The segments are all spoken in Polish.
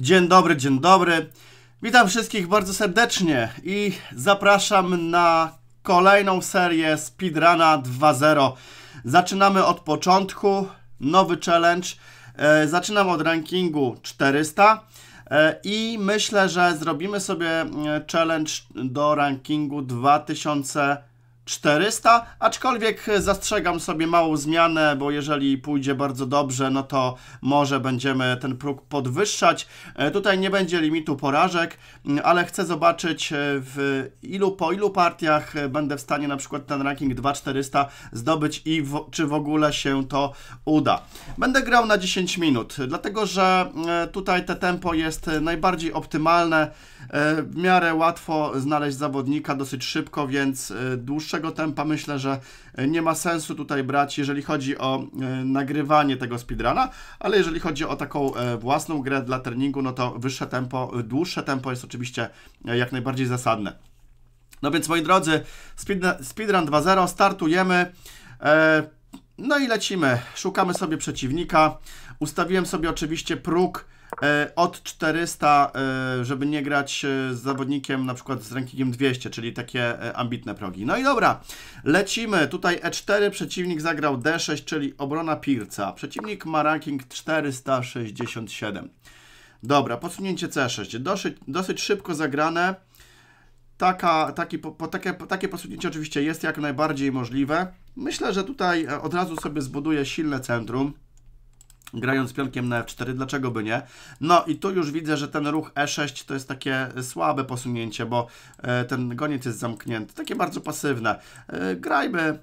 Dzień dobry, dzień dobry. Witam wszystkich bardzo serdecznie i zapraszam na kolejną serię Speedruna 2.0. Zaczynamy od początku, nowy challenge. E, zaczynam od rankingu 400 e, i myślę, że zrobimy sobie e, challenge do rankingu 2000. 400, aczkolwiek zastrzegam sobie małą zmianę, bo jeżeli pójdzie bardzo dobrze, no to może będziemy ten próg podwyższać. E, tutaj nie będzie limitu porażek, mm, ale chcę zobaczyć e, w ilu, po ilu partiach e, będę w stanie na przykład ten ranking 2400 zdobyć i w, czy w ogóle się to uda. Będę grał na 10 minut, dlatego że tutaj te tempo jest najbardziej optymalne. W miarę łatwo znaleźć zawodnika dosyć szybko, więc dłuższy dłuższego tempa myślę, że e, nie ma sensu tutaj brać, jeżeli chodzi o e, nagrywanie tego speedruna, ale jeżeli chodzi o taką e, własną grę dla treningu, no to wyższe tempo, dłuższe tempo jest oczywiście jak najbardziej zasadne. No więc moi drodzy, speedrun 2.0, startujemy. No i lecimy. Szukamy sobie przeciwnika. Ustawiłem sobie oczywiście próg E, od 400, e, żeby nie grać e, z zawodnikiem na przykład z rankingiem 200, czyli takie ambitne progi. No i dobra, lecimy. Tutaj E4, przeciwnik zagrał D6, czyli obrona Pirca. Przeciwnik ma ranking 467. Dobra, posunięcie C6. Dosyć, dosyć szybko zagrane. Taka, taki, po, takie, po, takie posunięcie oczywiście jest jak najbardziej możliwe. Myślę, że tutaj od razu sobie zbuduje silne centrum grając pionkiem na f4, dlaczego by nie? No i tu już widzę, że ten ruch e6 to jest takie słabe posunięcie, bo e, ten goniec jest zamknięty, takie bardzo pasywne. E, grajmy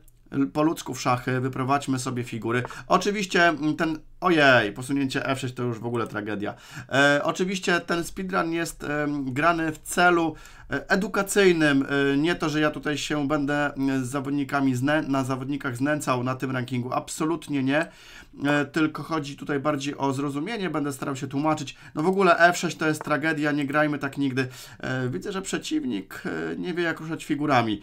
po ludzku w szachy, wyprowadźmy sobie figury. Oczywiście mm, ten, ojej, posunięcie F6 to już w ogóle tragedia. E, oczywiście ten speedrun jest e, grany w celu E, edukacyjnym. E, nie to, że ja tutaj się będę e, z zawodnikami znę, na zawodnikach znęcał na tym rankingu, absolutnie nie. Tylko chodzi tutaj bardziej o zrozumienie, będę starał się tłumaczyć. No w ogóle F6 to jest tragedia, nie grajmy tak nigdy. Widzę, że przeciwnik nie wie jak ruszać figurami.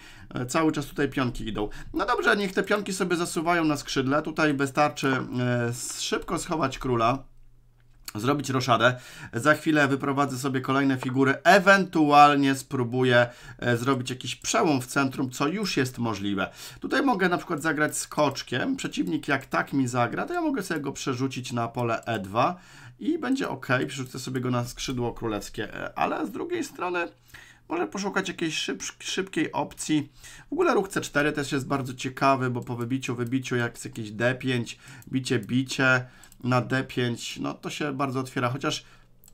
Cały czas tutaj pionki idą. No dobrze, niech te pionki sobie zasuwają na skrzydle. Tutaj wystarczy szybko schować króla zrobić roszadę. Za chwilę wyprowadzę sobie kolejne figury, ewentualnie spróbuję e, zrobić jakiś przełom w centrum, co już jest możliwe. Tutaj mogę na przykład zagrać skoczkiem. Przeciwnik jak tak mi zagra, to ja mogę sobie go przerzucić na pole E2 i będzie ok. Przerzucę sobie go na skrzydło królewskie, e. ale z drugiej strony może poszukać jakiejś szyb, szybkiej opcji. W ogóle ruch C4 też jest bardzo ciekawy, bo po wybiciu, wybiciu, jak z jakieś D5, bicie, bicie, na D5, no to się bardzo otwiera, chociaż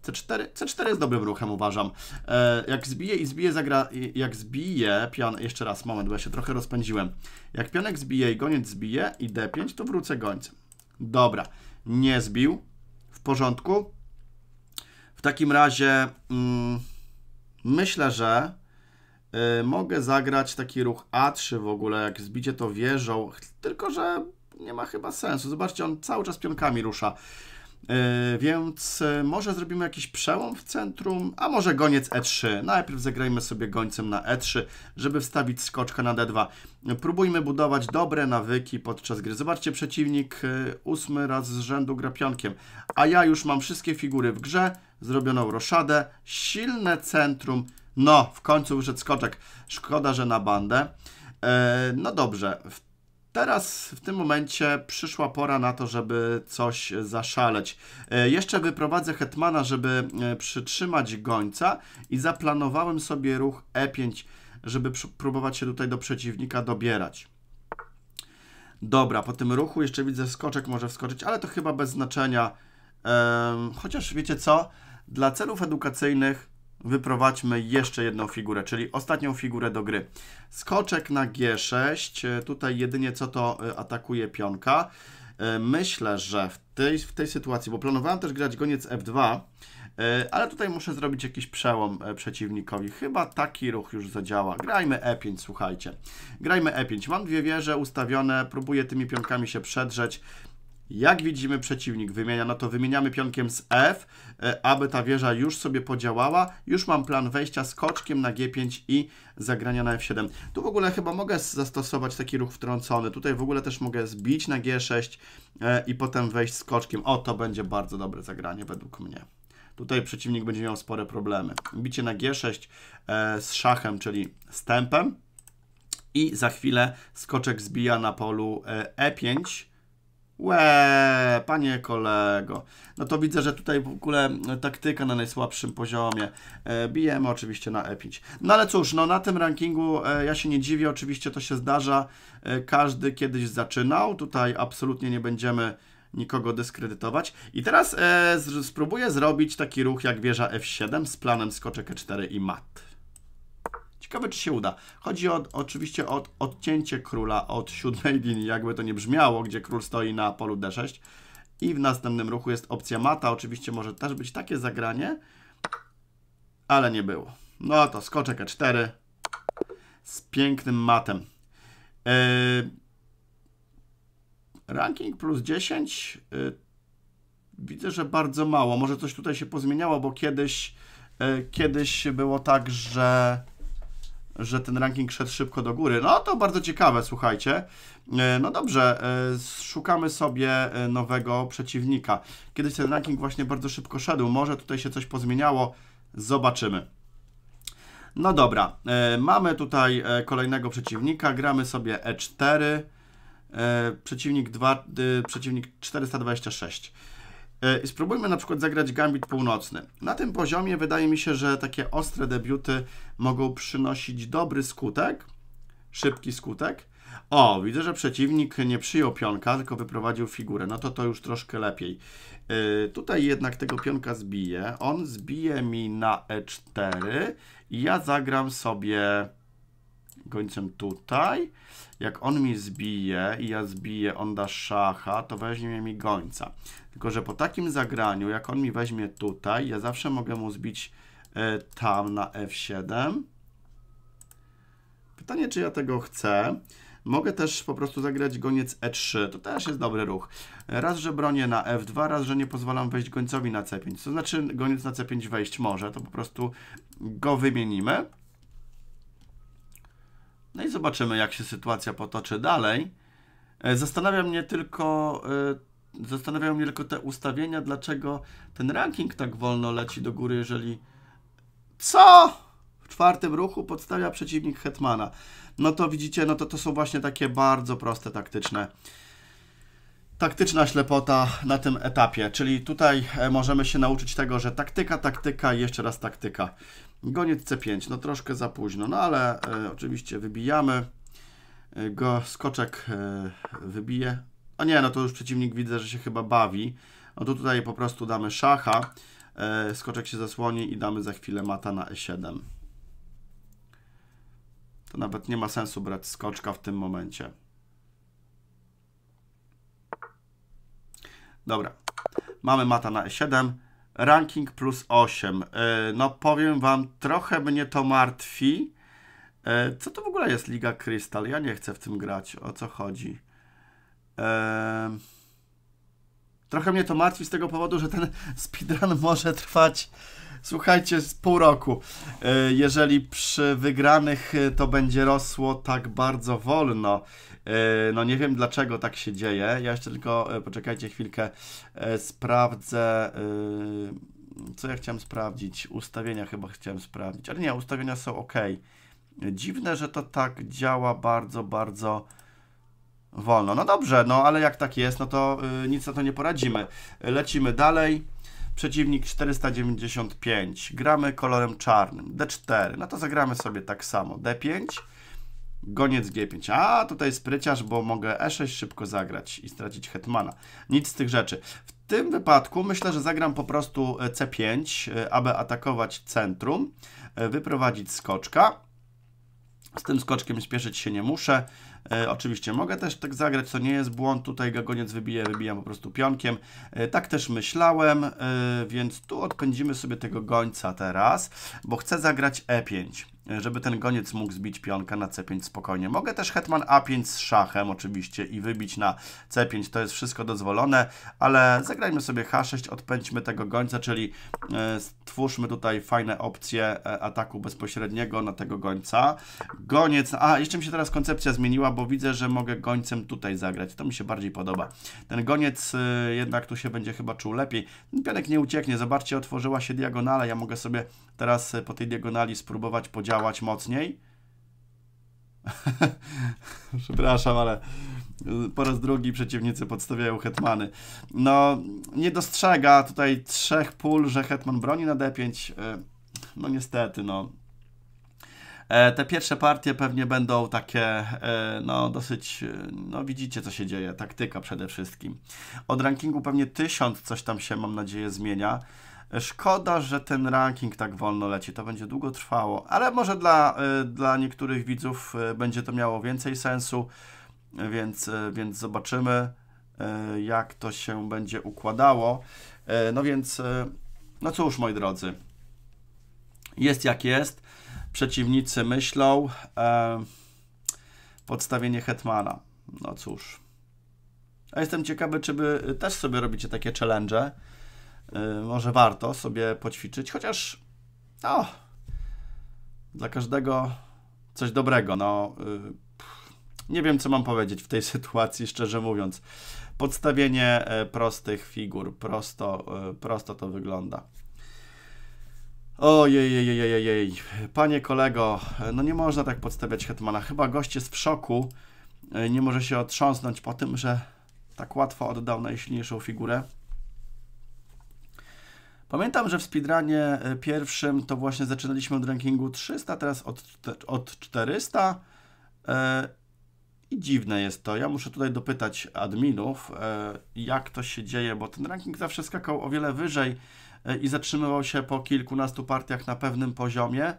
C4, C4 jest dobrym ruchem, uważam. E, jak zbije i zbije zagra... Jak zbije pion... Jeszcze raz, moment, bo ja się trochę rozpędziłem. Jak pionek zbije i goniec zbije i D5, to wrócę gońcem. Dobra, nie zbił. W porządku. W takim razie mm, myślę, że y, mogę zagrać taki ruch A3 w ogóle, jak zbicie to wieżą, tylko że nie ma chyba sensu. Zobaczcie, on cały czas pionkami rusza. E, więc e, może zrobimy jakiś przełom w centrum, a może goniec E3. Najpierw zagrajmy sobie gońcem na E3, żeby wstawić skoczka na D2. Próbujmy budować dobre nawyki podczas gry. Zobaczcie, przeciwnik e, ósmy raz z rzędu gra pionkiem, a ja już mam wszystkie figury w grze, zrobioną roszadę, silne centrum. No, w końcu wyszedł skoczek. Szkoda, że na bandę. no dobrze, w Teraz w tym momencie przyszła pora na to, żeby coś zaszaleć. E, jeszcze wyprowadzę hetmana, żeby e, przytrzymać gońca i zaplanowałem sobie ruch e5, żeby próbować się tutaj do przeciwnika dobierać. Dobra, po tym ruchu jeszcze widzę skoczek może wskoczyć, ale to chyba bez znaczenia. Chociaż wiecie co, dla celów edukacyjnych wyprowadźmy jeszcze jedną figurę, czyli ostatnią figurę do gry. Skoczek na G6, e, tutaj jedynie co to e, atakuje pionka. E, myślę, że w tej, w tej sytuacji, bo planowałem też grać goniec F2, ale tutaj muszę zrobić jakiś przełom przeciwnikowi. Chyba taki ruch już zadziała. Grajmy E5, słuchajcie. Grajmy E5. Mam dwie wieże ustawione, próbuję tymi pionkami się przedrzeć. Jak widzimy, przeciwnik wymienia, no to wymieniamy pionkiem z F, e, aby ta wieża już sobie podziałała. Już mam plan wejścia z koczkiem na G5 i zagrania na F7. Tu w ogóle chyba mogę zastosować taki ruch wtrącony. Tutaj w ogóle też mogę zbić na G6 e, i potem wejść z koczkiem. O, to będzie bardzo dobre zagranie według mnie. Tutaj przeciwnik będzie miał spore problemy. Bicie na G6 e, z szachem, czyli stępem. I za chwilę skoczek zbija na polu E5 Łe, panie kolego. No to widzę, że tutaj w ogóle taktyka na najsłabszym poziomie. E, bijemy oczywiście na E5. No ale cóż, no na tym rankingu e, ja się nie dziwię, oczywiście to się zdarza. E, każdy kiedyś zaczynał, tutaj absolutnie nie będziemy nikogo dyskredytować. I teraz spróbuję zrobić taki ruch jak wieża F7 z planem skoczek E4 i mat. Ciekawe, czy się uda. Chodzi o, oczywiście o odcięcie króla od siódmej linii, jakby to nie brzmiało, gdzie król stoi na polu d6. I w następnym ruchu jest opcja mata. Oczywiście może też być takie zagranie, ale nie było. No to skoczek e4 z pięknym matem. Yy, ranking plus 10. Yy, e, widzę, że bardzo mało. Może coś tutaj się pozmieniało, bo kiedyś, yy, kiedyś było tak, że że ten ranking szedł szybko do góry. No to bardzo ciekawe, słuchajcie. E, no dobrze, e, szukamy sobie e, nowego przeciwnika. Kiedyś ten ranking właśnie bardzo szybko szedł. Może tutaj się coś pozmieniało. Zobaczymy. No dobra, mamy tutaj kolejnego przeciwnika. Gramy sobie E4. Przeciwnik, 2, przeciwnik 426. E, spróbujmy na przykład zagrać Gambit Północny. Na tym poziomie wydaje mi się, że takie ostre debiuty mogą przynosić dobry skutek, szybki skutek. O, widzę, że przeciwnik nie przyjął pionka, tylko wyprowadził figurę. No to to już troszkę lepiej. Yy, tutaj jednak tego pionka zbiję. On zbije mi na e4 i ja zagram sobie gońcem tutaj. Jak on mi zbije i ja zbiję, on da szacha, to weźmie mi gońca. Tylko, że po takim zagraniu, jak on mi weźmie tutaj, ja zawsze mogę mu zbić y, tam na f7. Pytanie, czy ja tego chcę. Mogę też po prostu zagrać goniec E3, to też jest dobry ruch. Raz, że bronię na F2, raz, że nie pozwalam wejść gońcowi na C5. To znaczy goniec na C5 wejść może, to po prostu go wymienimy. No i zobaczymy, jak się sytuacja potoczy dalej. E, zastanawia mnie tylko, e, zastanawiają mnie tylko te ustawienia, dlaczego ten ranking tak wolno leci do góry, jeżeli... Co? W czwartym ruchu podstawia przeciwnik Hetmana. No to widzicie, no to to są właśnie takie bardzo proste taktyczne taktyczna ślepota na tym etapie. Czyli tutaj e, możemy się nauczyć tego, że taktyka, taktyka i jeszcze raz taktyka. Goniec C5, no troszkę za późno, no ale e, oczywiście wybijamy. E, go skoczek e, wybije. A nie, no to już przeciwnik widzę, że się chyba bawi. No to tutaj po prostu damy szacha. E, skoczek się zasłoni i damy za chwilę mata na E7. To nawet nie ma sensu brać skoczka w tym momencie. Dobra. Mamy mata na E7. Ranking plus 8. E, no powiem wam, trochę mnie to martwi. E, co to w ogóle jest Liga Krystal? Ja nie chcę w tym grać. O co chodzi? E, trochę mnie to martwi z tego powodu, że ten speedrun może trwać Słuchajcie, z pół roku. E, jeżeli przy wygranych e, to będzie rosło tak bardzo wolno, e, no nie wiem dlaczego tak się dzieje. Ja jeszcze tylko, poczekajcie chwilkę, sprawdzę co ja chciałem sprawdzić? Ustawienia chyba chciałem sprawdzić, ale nie, ustawienia są ok. Dziwne, że to tak działa bardzo, bardzo wolno. No dobrze, no ale jak tak jest, no to nic na to nie poradzimy. Lecimy dalej przeciwnik 495. Gramy kolorem czarnym, D4. No to zagramy sobie tak samo, D5, goniec G5. A, tutaj spryciarz, bo mogę E6 szybko zagrać i stracić hetmana. Nic z tych rzeczy. W tym wypadku myślę, że zagram po prostu e, C5, e, aby atakować centrum, e, wyprowadzić skoczka. Z tym skoczkiem spieszyć się nie muszę. E, oczywiście mogę też tak zagrać, co nie jest błąd, tutaj gagoniec wybije, wybijam po prostu pionkiem. E, tak też myślałem, e, więc tu odpędzimy sobie tego gońca teraz, bo chcę zagrać e5 e, żeby ten goniec mógł zbić pionka na c5 spokojnie. Mogę też hetman a5 z szachem oczywiście i wybić na c5, to jest wszystko dozwolone, ale zagrajmy sobie h6, odpędźmy tego gońca, czyli e, stwórzmy tutaj fajne opcje e, ataku bezpośredniego na tego gońca. Goniec, a jeszcze mi się teraz koncepcja zmieniła, bo widzę, że mogę gońcem tutaj zagrać. To mi się bardziej podoba. Ten goniec y, jednak tu się będzie chyba czuł lepiej. Pionek nie ucieknie. Zobaczcie, otworzyła się diagonala. Ja mogę sobie teraz y, po tej diagonali spróbować podziałać mocniej. Przepraszam, ale y, po raz drugi przeciwnicy podstawiają hetmany. No, nie dostrzega tutaj trzech pól, że hetman broni na d5. Y, no niestety, no. E, te pierwsze partie pewnie będą takie, e, no dosyć, e, no widzicie co się dzieje, taktyka przede wszystkim. Od rankingu pewnie tysiąc coś tam się, mam nadzieję, zmienia. Szkoda, że ten ranking tak wolno leci, to będzie długo trwało, ale może dla, dla niektórych widzów będzie to miało więcej sensu, więc, więc zobaczymy, jak to się będzie układało. No więc, no cóż, moi drodzy, jest jak jest przeciwnicy myślą. E, podstawienie Hetmana. No cóż. A jestem ciekawy, czy by też sobie robicie takie challenge. E, może warto sobie poćwiczyć, chociaż no, dla każdego coś dobrego. No, e, nie wiem, co mam powiedzieć w tej sytuacji, szczerze mówiąc. Podstawienie e, prostych figur, prosto, e, prosto to wygląda. Ojej, panie kolego, no nie można tak podstawiać Hetmana. Chyba gość jest w szoku, e, nie może się otrząsnąć po tym, że tak łatwo oddał najsilniejszą figurę. Pamiętam, że w speedrunie e, pierwszym to właśnie zaczynaliśmy od rankingu 300, teraz od, od 400. E, I dziwne jest to. Ja muszę tutaj dopytać adminów, jak to się dzieje, bo ten ranking zawsze skakał o wiele wyżej. E, i zatrzymywał się po kilkunastu partiach na pewnym poziomie,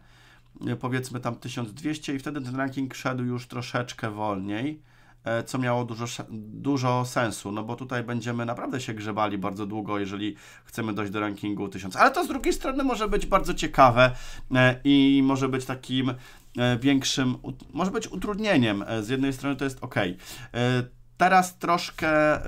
e, powiedzmy tam 1200 i wtedy ten ranking szedł już troszeczkę wolniej, e, co miało dużo, dużo sensu, no bo tutaj będziemy naprawdę się grzebali bardzo długo, jeżeli chcemy dojść do rankingu 1000. Ale to z drugiej strony może być bardzo ciekawe i może być takim większym, może być utrudnieniem. Z jednej strony to jest ok. Teraz troszkę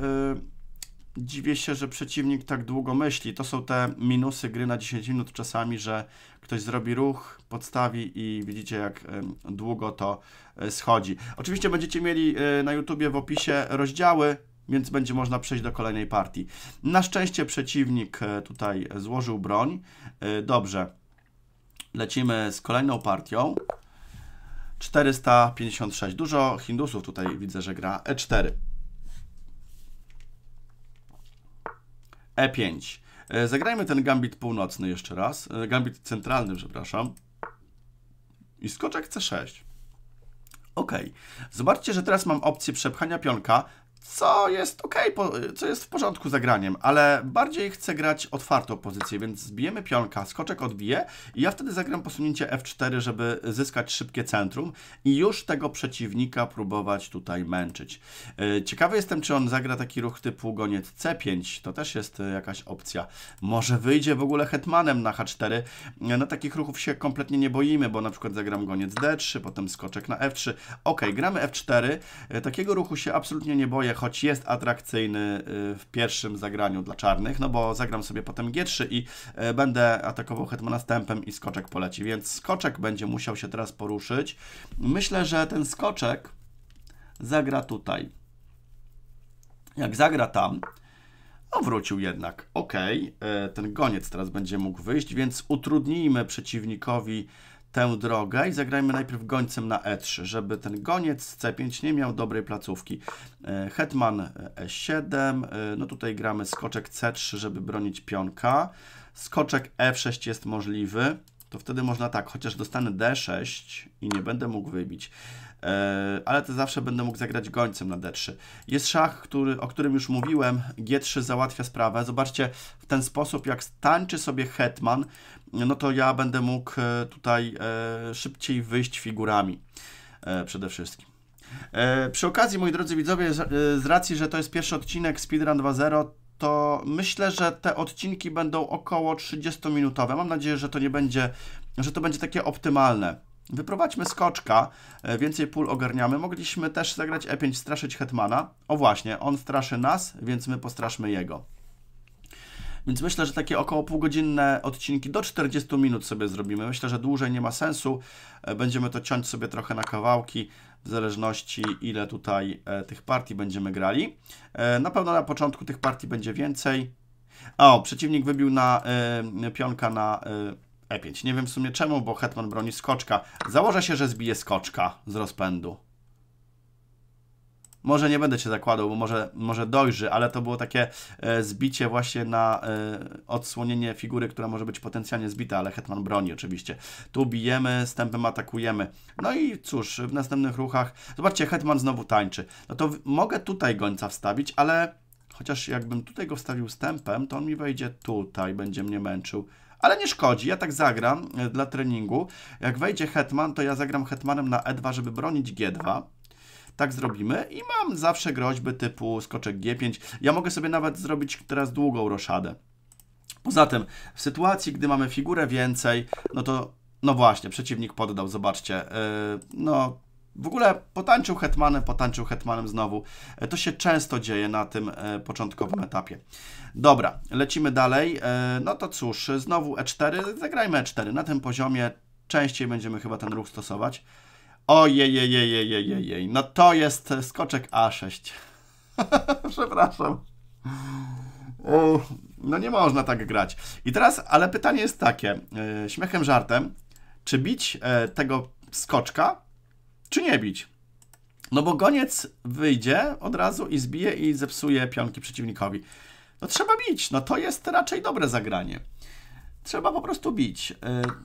dziwię się, że przeciwnik tak długo myśli. To są te minusy gry na 10 minut czasami, że ktoś zrobi ruch, podstawi i widzicie jak długo to e, schodzi. Oczywiście będziecie mieli e, na YouTubie w opisie rozdziały, więc będzie można przejść do kolejnej partii. Na szczęście przeciwnik e, tutaj złożył broń. Dobrze, lecimy z kolejną partią. 456. Dużo Hindusów tutaj widzę, że gra E4. E5. E, zagrajmy ten gambit północny jeszcze raz. E, gambit centralny, przepraszam. I skoczek C6. Ok. Zobaczcie, że teraz mam opcję przepchania pionka co jest ok, po, co jest w porządku zagraniem, ale bardziej chcę grać otwartą pozycję, więc zbijemy pionka, skoczek odbije i ja wtedy zagram posunięcie f4, żeby zyskać szybkie centrum i już tego przeciwnika próbować tutaj męczyć. E, ciekawy jestem, czy on zagra taki ruch typu goniec c5, to też jest e, jakaś opcja. Może wyjdzie w ogóle hetmanem na h4. E, no takich ruchów się kompletnie nie boimy, bo na przykład zagram goniec d3, potem skoczek na f3. Ok, gramy f4, takiego ruchu się absolutnie nie boję, choć jest atrakcyjny y, w pierwszym zagraniu dla czarnych, no bo zagram sobie potem G3 i y, będę atakował hetmana stępem i skoczek poleci, więc skoczek będzie musiał się teraz poruszyć. Myślę, że ten skoczek zagra tutaj. Jak zagra tam, no wrócił jednak. Ok, ten goniec teraz będzie mógł wyjść, więc utrudnijmy przeciwnikowi tę drogę i zagrajmy najpierw gońcem na E3, żeby ten goniec C5 nie miał dobrej placówki. E, Hetman E7, e, no tutaj gramy skoczek C3, żeby bronić pionka. Skoczek F6 e jest możliwy, to wtedy można tak, chociaż dostanę D6 i nie będę mógł wybić. E, ale te zawsze będę mógł zagrać gońcem na d3. Jest szach, który, o którym już mówiłem, g3 załatwia sprawę. Zobaczcie, w ten sposób jak tańczy sobie hetman, no to ja będę mógł e, tutaj e, szybciej wyjść figurami przede wszystkim. Przy okazji, moi drodzy widzowie, z racji, że to jest pierwszy odcinek Speedrun 2.0, to myślę, że te odcinki będą około 30-minutowe. Mam nadzieję, że to nie będzie, że to będzie takie optymalne Wyprowadźmy skoczka, e, więcej pól ogarniamy. Mogliśmy też zagrać e5, straszyć hetmana. O właśnie, on straszy nas, więc my postraszmy jego. Więc myślę, że takie około półgodzinne odcinki do 40 minut sobie zrobimy. Myślę, że dłużej nie ma sensu. E, będziemy to ciąć sobie trochę na kawałki, w zależności ile tutaj e, tych partii będziemy grali. Na pewno na początku tych partii będzie więcej. O, przeciwnik wybił na y, pionka na E5. Nie wiem w sumie czemu, bo hetman broni skoczka. Założę się, że zbije skoczka z rozpędu. Może nie będę się zakładał, bo może, może dojrzy, ale to było takie e, zbicie właśnie na e, odsłonienie figury, która może być potencjalnie zbita, ale Hetman broni oczywiście. Tu bijemy, stępem atakujemy. No i cóż, w następnych ruchach... Zobaczcie, Hetman znowu tańczy. No to mogę tutaj gońca wstawić, ale... Chociaż jakbym tutaj go wstawił stępem, to on mi wejdzie tutaj, będzie mnie męczył. Ale nie szkodzi, ja tak zagram e, dla treningu. Jak wejdzie hetman, to ja zagram hetmanem na e2, żeby bronić g2. Tak zrobimy i mam zawsze groźby typu skoczek g5. Ja mogę sobie nawet zrobić teraz długą roszadę. Poza tym, w sytuacji, gdy mamy figurę więcej, no to no właśnie, przeciwnik poddał, zobaczcie. Yy, no, w ogóle potańczył hetmanem, potańczył hetmanem znowu. E, to się często dzieje na tym e, początkowym etapie. Dobra, lecimy dalej. E, no to cóż, znowu E4, zagrajmy E4. Na tym poziomie częściej będziemy chyba ten ruch stosować. jej. no to jest skoczek A6. Przepraszam. No nie można tak grać. I teraz, ale pytanie jest takie, śmiechem, żartem, czy bić tego skoczka czy nie bić? No bo goniec wyjdzie od razu i zbije i zepsuje pionki przeciwnikowi. No trzeba bić, no to jest raczej dobre zagranie. Trzeba po prostu bić. E,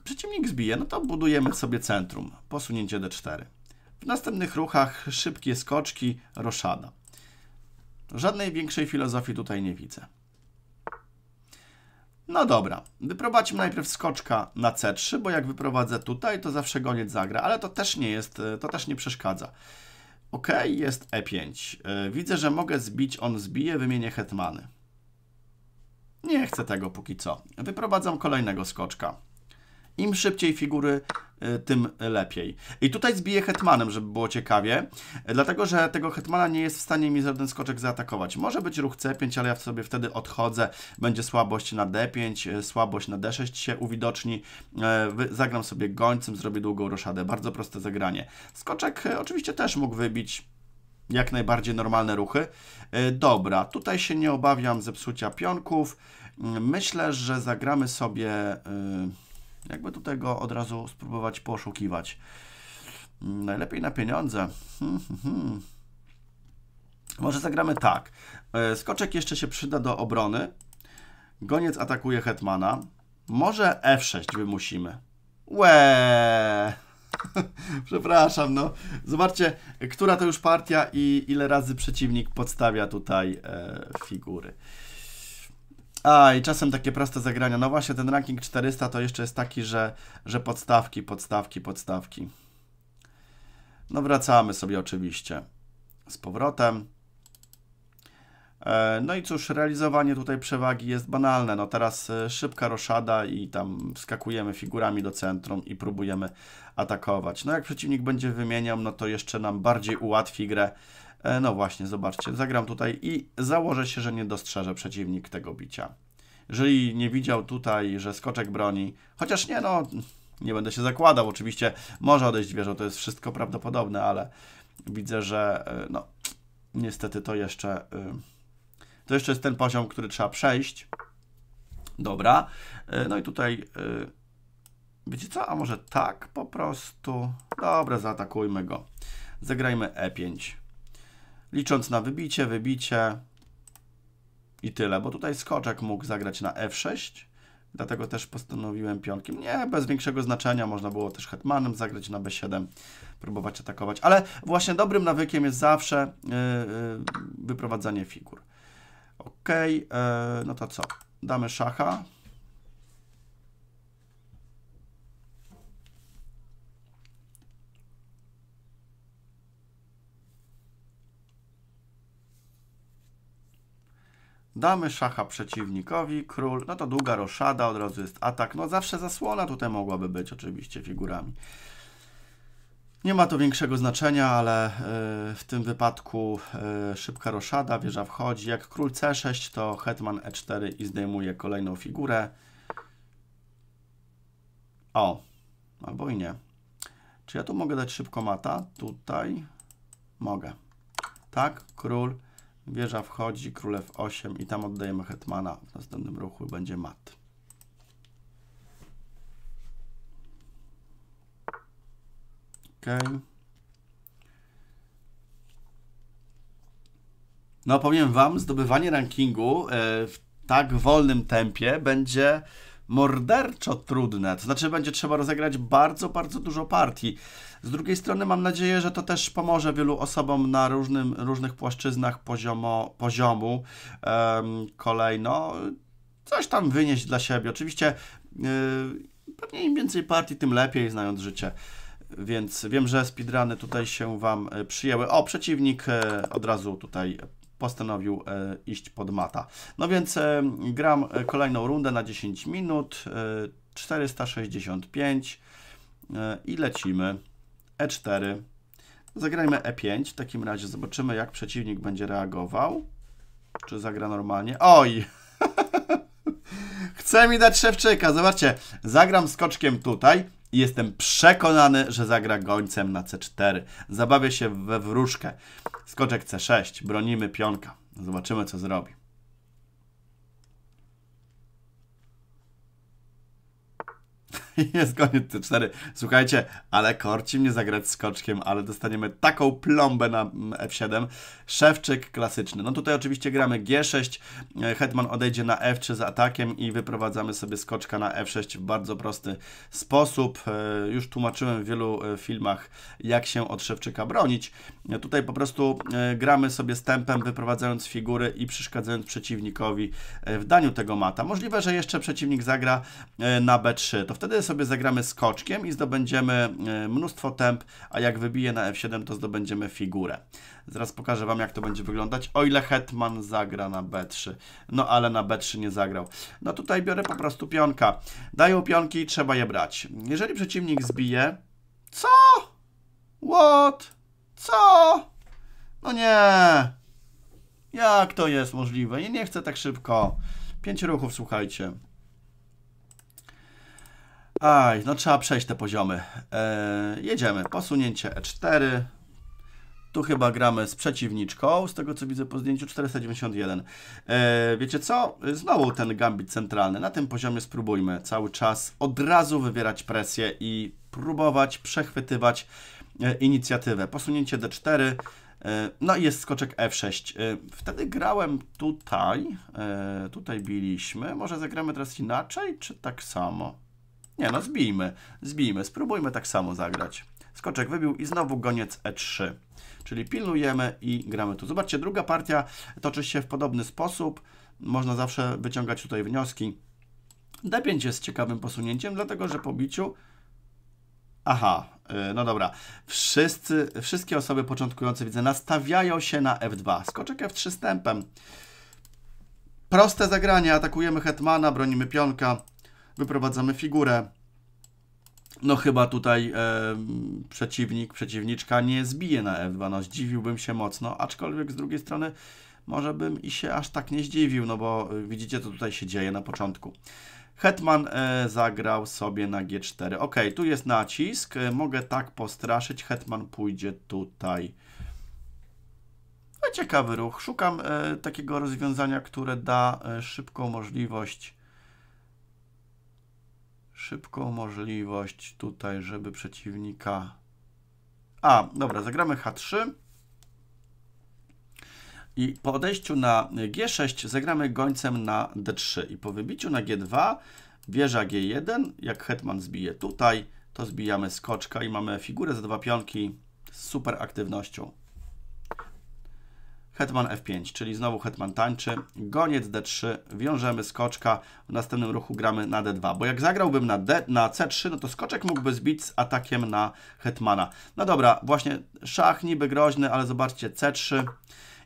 przeciwnik zbije, no to budujemy sobie centrum. Posunięcie d4. W następnych ruchach szybkie skoczki, roszada. Żadnej większej filozofii tutaj nie widzę. No dobra, wyprowadźmy najpierw skoczka na C3, bo jak wyprowadzę tutaj, to zawsze goniec zagra, ale to też nie jest, to też nie przeszkadza. Ok, jest E5. E, widzę, że mogę zbić, on zbije, wymienię hetmany. Nie chcę tego póki co. Wyprowadzam kolejnego skoczka. Im szybciej figury, e, tym lepiej. I tutaj zbiję hetmanem, żeby było ciekawie, e, dlatego że tego hetmana nie jest w stanie mi żaden skoczek zaatakować. Może być ruch C5, ale ja sobie wtedy odchodzę, będzie słabość na D5, e, słabość na D6 się uwidoczni, zagram sobie gońcem, zrobię długą roszadę. Bardzo proste zagranie. Skoczek oczywiście też mógł wybić jak najbardziej normalne ruchy. Dobra, tutaj się nie obawiam zepsucia pionków. Mm, myślę, że zagramy sobie... Jakby tutaj go od razu spróbować poszukiwać. Mm, najlepiej na pieniądze. Hmm, hmm, hmm. Może zagramy tak. E, skoczek jeszcze się przyda do obrony. Goniec atakuje Hetmana. Może F6 wymusimy. Łe! Przepraszam, no. Zobaczcie, która to już partia i ile razy przeciwnik podstawia tutaj e, figury. A, i czasem takie proste zagrania. No właśnie, ten ranking 400 to jeszcze jest taki, że, że podstawki, podstawki, podstawki. No wracamy sobie oczywiście z powrotem. E, no i cóż, realizowanie tutaj przewagi jest banalne. No teraz e, szybka roszada i tam skakujemy figurami do centrum i próbujemy atakować. No jak przeciwnik będzie wymieniał, no to jeszcze nam bardziej ułatwi grę E, no właśnie, zobaczcie, zagram tutaj i założę się, że nie dostrzeże przeciwnik tego bicia. Jeżeli nie widział tutaj, że skoczek broni, chociaż nie, no, nie będę się zakładał, oczywiście może odejść wieżą, to jest wszystko prawdopodobne, ale widzę, że e, no, niestety to jeszcze, e, to jeszcze jest ten poziom, który trzeba przejść. Dobra, no i tutaj, wiecie co, a może tak po prostu? Dobra, zaatakujmy go. Zagrajmy E5 licząc na wybicie, wybicie i tyle, bo tutaj skoczek mógł zagrać na f6, dlatego też postanowiłem pionkiem. Nie, bez większego znaczenia, można było też hetmanem zagrać na b7, próbować atakować, ale właśnie dobrym nawykiem jest zawsze yy, wyprowadzanie figur. Ok, yy, e, no to co? Damy szacha. Damy szacha przeciwnikowi, król, no to długa roszada, od razu jest atak. No zawsze zasłona tutaj mogłaby być oczywiście figurami. Nie ma to większego znaczenia, ale e, w tym wypadku e, szybka roszada, wieża wchodzi. Jak król C6, to hetman E4 i zdejmuje kolejną figurę. O, albo i nie. Czy ja tu mogę dać szybko mata? Tutaj mogę. Tak, król Wieża wchodzi, królew 8 i tam oddajemy hetmana. W następnym ruchu będzie mat. OK. No powiem Wam, zdobywanie rankingu e, w tak wolnym tempie będzie morderczo trudne, to znaczy będzie trzeba rozegrać bardzo, bardzo dużo partii. Z drugiej strony mam nadzieję, że to też pomoże wielu osobom na różnym, różnych płaszczyznach poziomo, poziomu um, kolejno coś tam wynieść dla siebie. Oczywiście yy, pewnie im więcej partii, tym lepiej, znając życie więc wiem, że speedruny tutaj się Wam e, przyjęły. O, przeciwnik e, od razu tutaj postanowił e, iść pod mata. No więc e, gram e, kolejną rundę na 10 minut, 465 i lecimy. E4. Zagrajmy E5, w takim razie zobaczymy jak przeciwnik będzie reagował. Czy zagra normalnie? Oj! Chce mi dać Szewczyka, zobaczcie, zagram skoczkiem tutaj, Jestem przekonany, że zagra gońcem na C4. Zabawię się we wróżkę. Skoczek C6, bronimy pionka. Zobaczymy, co zrobi. Jest koniec T4. Słuchajcie, ale korci mnie zagrać skoczkiem, ale dostaniemy taką plombę na mm, F7. Szewczyk klasyczny. No tutaj oczywiście gramy G6. E, Hetman odejdzie na F3 z atakiem i wyprowadzamy sobie skoczka na F6 w bardzo prosty sposób. E, już tłumaczyłem w wielu e, filmach, jak się od Szewczyka bronić. Tutaj po prostu gramy sobie z wyprowadzając figury i przeszkadzając przeciwnikowi w daniu tego mata. Możliwe, że jeszcze przeciwnik zagra na B3. To wtedy sobie zagramy skoczkiem i zdobędziemy e, mnóstwo temp, a jak wybije na f7, to zdobędziemy figurę. Zaraz pokażę Wam, jak to będzie wyglądać, o ile hetman zagra na b3. No ale na b3 nie zagrał. No tutaj biorę po prostu pionka. Dają pionki, trzeba je brać. Jeżeli przeciwnik zbije... Co? What? Co? No nie! Jak to jest możliwe? I nie chcę tak szybko. Pięć ruchów, słuchajcie. Aj, no trzeba przejść te poziomy. E, jedziemy. Posunięcie E4. Tu chyba gramy z przeciwniczką, z tego co widzę po zdjęciu 491. E, wiecie co? Znowu ten gambit centralny. Na tym poziomie spróbujmy cały czas od razu wywierać presję i próbować przechwytywać e, inicjatywę. Posunięcie D4. E, no i jest skoczek F6. E, wtedy grałem tutaj. E, tutaj biliśmy. Może zagramy teraz inaczej, czy tak samo? Nie no, zbijmy, zbijmy, spróbujmy tak samo zagrać. Skoczek wybił i znowu goniec E3. Czyli pilnujemy i gramy tu. Zobaczcie, druga partia toczy się w podobny sposób. Można zawsze wyciągać tutaj wnioski. D5 jest ciekawym posunięciem, dlatego że po biciu... Aha, y, no dobra. Wszyscy, wszystkie osoby początkujące, widzę, nastawiają się na F2. Skoczek F3 stępem. Proste zagranie, atakujemy hetmana, bronimy pionka, wyprowadzamy figurę. No chyba tutaj e, przeciwnik, przeciwniczka nie zbije na F2, no zdziwiłbym się mocno, aczkolwiek z drugiej strony może bym i się aż tak nie zdziwił, no bo y, widzicie co tutaj się dzieje na początku. Hetman e, zagrał sobie na G4. Ok, tu jest nacisk, e, mogę tak postraszyć, Hetman pójdzie tutaj. No, ciekawy ruch, szukam e, takiego rozwiązania, które da e, szybką możliwość szybką możliwość tutaj, żeby przeciwnika... A, dobra, zagramy H3. I po odejściu na G6 zagramy gońcem na D3. I po wybiciu na G2 wieża G1, jak hetman zbije tutaj, to zbijamy skoczka i mamy figurę za dwa pionki z super aktywnością hetman f5, czyli znowu hetman tańczy, goniec d3, wiążemy skoczka, w następnym ruchu gramy na d2, bo jak zagrałbym na, D, na c3, no to skoczek mógłby zbić z atakiem na hetmana. No dobra, właśnie szach niby groźny, ale zobaczcie, c3,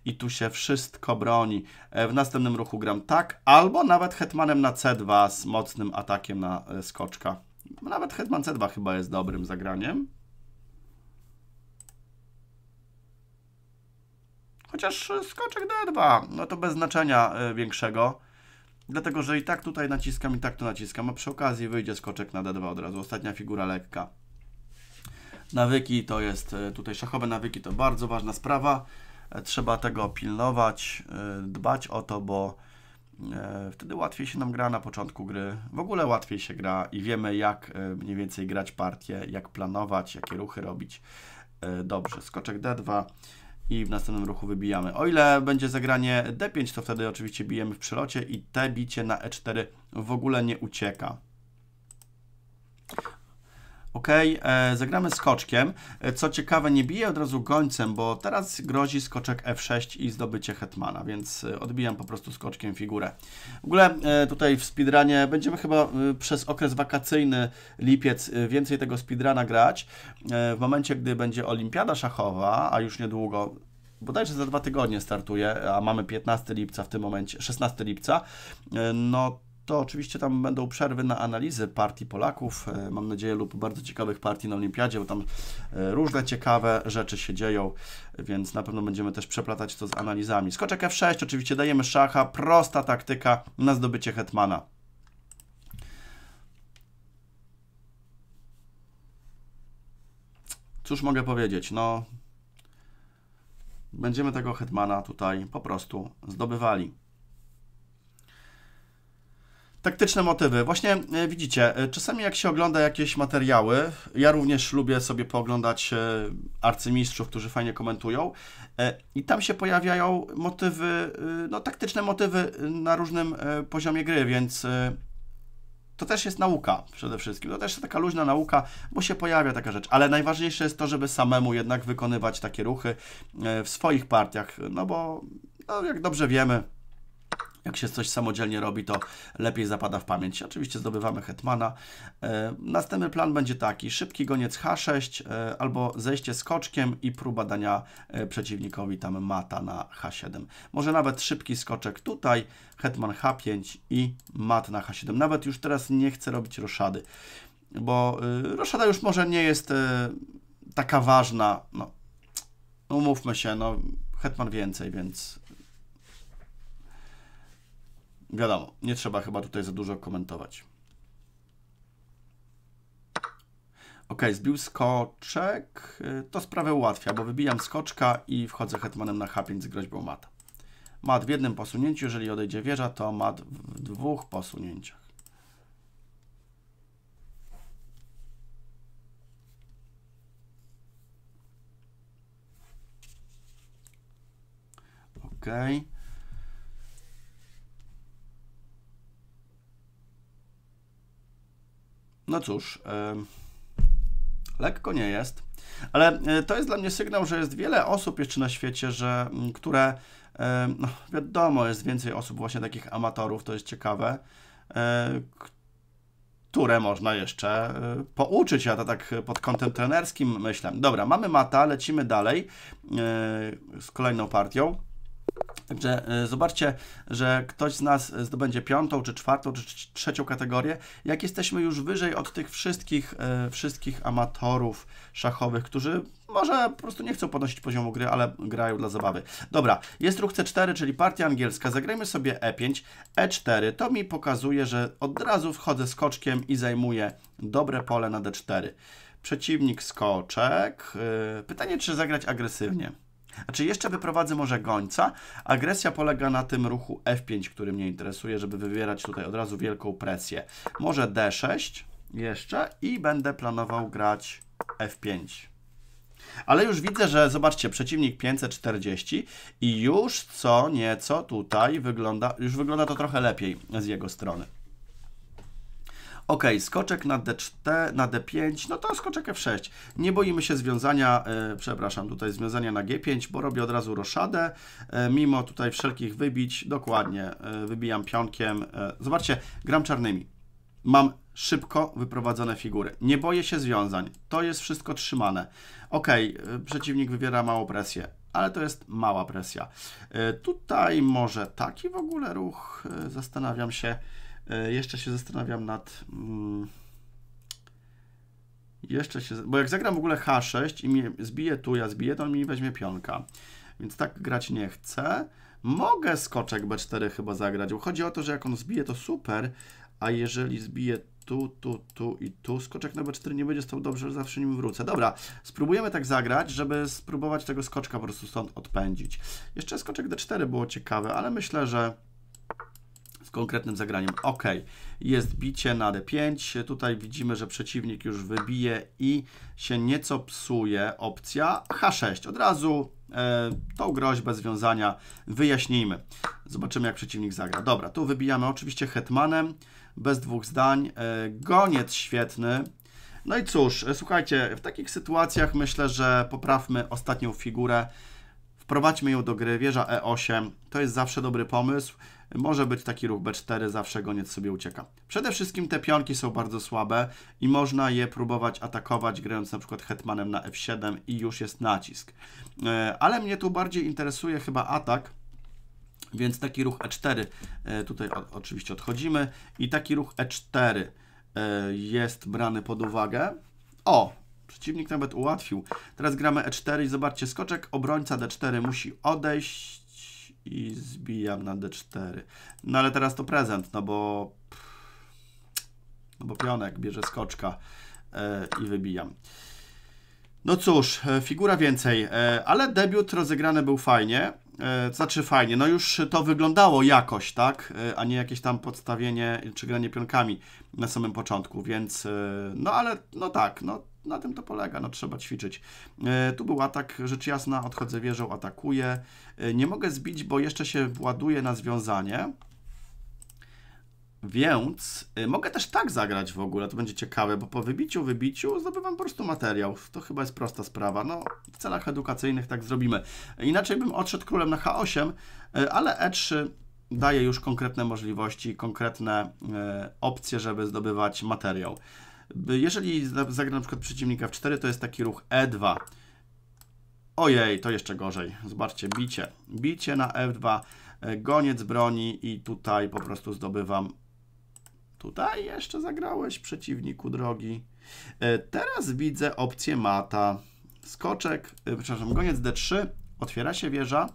i tu się wszystko broni. E, w następnym ruchu gram tak, albo nawet hetmanem na c2 z mocnym atakiem na e, skoczka. Nawet hetman c2 chyba jest dobrym zagraniem. Chociaż skoczek D2, no to bez znaczenia e, większego. Dlatego, że i tak tutaj naciskam, i tak tu naciskam, a przy okazji wyjdzie skoczek na D2 od razu. Ostatnia figura lekka. Nawyki to jest, e, tutaj szachowe nawyki to bardzo ważna sprawa. E, trzeba tego pilnować, dbać o to, bo wtedy łatwiej się nam gra na początku gry. W ogóle łatwiej się gra i wiemy jak mniej więcej grać partię, jak planować, jakie ruchy robić. Dobrze, skoczek D2 i w następnym ruchu wybijamy. O ile będzie zagranie D5, to wtedy oczywiście bijemy w przelocie i te bicie na E4 w ogóle nie ucieka. Ok, e, zagramy skoczkiem. E, co ciekawe, nie bije od razu gońcem, bo teraz grozi skoczek F6 i zdobycie hetmana, więc e, odbijam po prostu skoczkiem figurę. W ogóle tutaj w speedrunie będziemy chyba przez okres wakacyjny, lipiec, więcej tego speedruna grać. W momencie, gdy będzie olimpiada szachowa, a już niedługo, bodajże za dwa tygodnie startuje, a mamy 15 lipca w tym momencie, 16 lipca, no to oczywiście tam będą przerwy na analizy partii Polaków, e, mam nadzieję, lub bardzo ciekawych partii na Olimpiadzie, bo tam e, różne ciekawe rzeczy się dzieją, więc na pewno będziemy też przeplatać to z analizami. Skoczek F6, oczywiście dajemy szacha, prosta taktyka na zdobycie hetmana. Cóż mogę powiedzieć, no... Będziemy tego hetmana tutaj po prostu zdobywali. Taktyczne motywy. Właśnie e, widzicie, e, czasami jak się ogląda jakieś materiały, ja również lubię sobie pooglądać e, arcymistrzów, którzy fajnie komentują, i tam się pojawiają motywy, no taktyczne motywy na różnym poziomie gry, więc to też jest nauka przede wszystkim. To też jest taka luźna nauka, bo się pojawia taka rzecz. Ale najważniejsze jest to, żeby samemu jednak wykonywać takie ruchy w swoich partiach, no bo no, jak dobrze wiemy, jak się coś samodzielnie robi, to lepiej zapada w pamięć. Oczywiście zdobywamy hetmana. E, następny plan będzie taki, szybki goniec H6 e, albo zejście skoczkiem i próba dania e, przeciwnikowi tam mata na H7. Może nawet szybki skoczek tutaj, hetman H5 i mat na H7. Nawet już teraz nie chcę robić roszady, bo roszada już może nie jest taka ważna. No, umówmy się, no, hetman więcej, więc wiadomo, nie trzeba chyba tutaj za dużo komentować. Ok, zbił skoczek. Y, to sprawę ułatwia, bo wybijam skoczka i wchodzę hetmanem na h5 z groźbą mata. Mat w jednym posunięciu, jeżeli odejdzie wieża, to mat w dwóch posunięciach. Okej. Okay. No cóż, lekko nie jest, ale e, to jest dla mnie sygnał, że jest wiele osób jeszcze na świecie, że, które, no wiadomo, jest więcej osób właśnie takich amatorów, to jest ciekawe, e, które można jeszcze e, pouczyć. Ja to tak pod kątem trenerskim myślę. Dobra, mamy mata, lecimy dalej z kolejną partią. Także e, zobaczcie, że ktoś z nas e, zdobędzie piątą, czy czwartą, czy trzecią kategorię, jak jesteśmy już wyżej od tych wszystkich, e, wszystkich amatorów szachowych, którzy może po prostu nie chcą podnosić poziomu gry, ale grają dla zabawy. Dobra, jest ruch C4, czyli partia angielska. Zagrajmy sobie E5, E4. To mi pokazuje, że od razu wchodzę skoczkiem i zajmuję dobre pole na D4. Przeciwnik skoczek. Pytanie, czy zagrać agresywnie. Znaczy jeszcze wyprowadzę może gońca. Agresja polega na tym ruchu F5, który mnie interesuje, żeby wywierać tutaj od razu wielką presję. Może D6 jeszcze i będę planował grać F5. Ale już widzę, że zobaczcie, przeciwnik 540 i już co nieco tutaj wygląda, już wygląda to trochę lepiej z jego strony. Ok, skoczek na, D4, na D5, no to skoczek F6. Nie boimy się związania, e, przepraszam, tutaj związania na G5, bo robię od razu roszadę, e, mimo tutaj wszelkich wybić, dokładnie, e, wybijam pionkiem. E, zobaczcie, gram czarnymi. Mam szybko wyprowadzone figury. Nie boję się związań. To jest wszystko trzymane. Ok, e, przeciwnik wywiera małą presję, ale to jest mała presja. E, tutaj może taki w ogóle ruch, zastanawiam się. E, jeszcze się zastanawiam nad... Mm, jeszcze się... Bo jak zagram w ogóle H6 i mnie zbije tu, ja zbiję, to on mi weźmie pionka. Więc tak grać nie chcę. Mogę skoczek B4 chyba zagrać. Bo chodzi o to, że jak on zbije, to super, a jeżeli zbije tu, tu, tu i tu, skoczek na B4 nie będzie stał dobrze, zawsze nim wrócę. Dobra, spróbujemy tak zagrać, żeby spróbować tego skoczka po prostu stąd odpędzić. Jeszcze skoczek D4 było ciekawe, ale myślę, że konkretnym zagraniem. Ok, jest bicie na d5. Tutaj widzimy, że przeciwnik już wybije i się nieco psuje opcja h6. Od razu e, tą groźbę związania wyjaśnijmy. Zobaczymy, jak przeciwnik zagra. Dobra, tu wybijamy oczywiście hetmanem, bez dwóch zdań. E, goniec świetny, no i cóż, e, słuchajcie, w takich sytuacjach myślę, że poprawmy ostatnią figurę, wprowadźmy ją do gry, wieża E8, to jest zawsze dobry pomysł. Może być taki ruch B4, zawsze goniec sobie ucieka. Przede wszystkim te pionki są bardzo słabe i można je próbować atakować grając na przykład hetmanem na F7 i już jest nacisk. E, ale mnie tu bardziej interesuje chyba atak, więc taki ruch E4, e, tutaj oczywiście odchodzimy i taki ruch E4 e, jest brany pod uwagę. O, przeciwnik nawet ułatwił. Teraz gramy E4 i zobaczcie, skoczek obrońca D4 musi odejść, i zbijam na D4. No ale teraz to prezent, no bo... No bo pionek bierze skoczka e, i wybijam. No cóż, e, figura więcej, e, ale debiut rozegrany był fajnie. Znaczy fajnie, no już to wyglądało jakoś, tak? A nie jakieś tam podstawienie czy granie pionkami na samym początku, więc no ale no tak, no na tym to polega, no trzeba ćwiczyć. E, tu był atak, rzecz jasna, odchodzę wieżą, atakuję. E, nie mogę zbić, bo jeszcze się ładuje na związanie. Więc e, mogę też tak zagrać w ogóle, to będzie ciekawe, bo po wybiciu, wybiciu zdobywam po prostu materiał. To chyba jest prosta sprawa. No, w celach edukacyjnych tak zrobimy. Inaczej bym odszedł królem na H8, ale E3 daje już konkretne możliwości, konkretne opcje, żeby zdobywać materiał. Jeżeli zagra na przykład przeciwnika w 4, to jest taki ruch E2. Ojej, to jeszcze gorzej. Zobaczcie, bicie. Bicie na F2, e e, goniec broni i tutaj po prostu zdobywam... Tutaj jeszcze zagrałeś, przeciwniku drogi. E, teraz widzę opcję mata. Skoczek, przepraszam, goniec D3, otwiera się wieża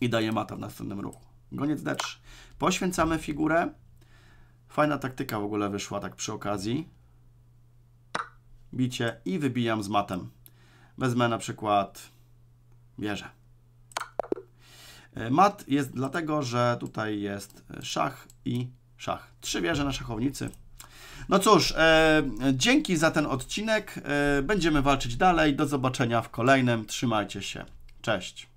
i daje mata w następnym ruchu. Goniec D3. Poświęcamy figurę. Fajna taktyka w ogóle wyszła tak przy okazji bicie i wybijam z matem. Wezmę na przykład wieżę. E, mat jest dlatego, że tutaj jest szach i szach. Trzy wieże na szachownicy. No cóż, e, dzięki za ten odcinek. E, będziemy walczyć dalej. Do zobaczenia w kolejnym. Trzymajcie się. Cześć.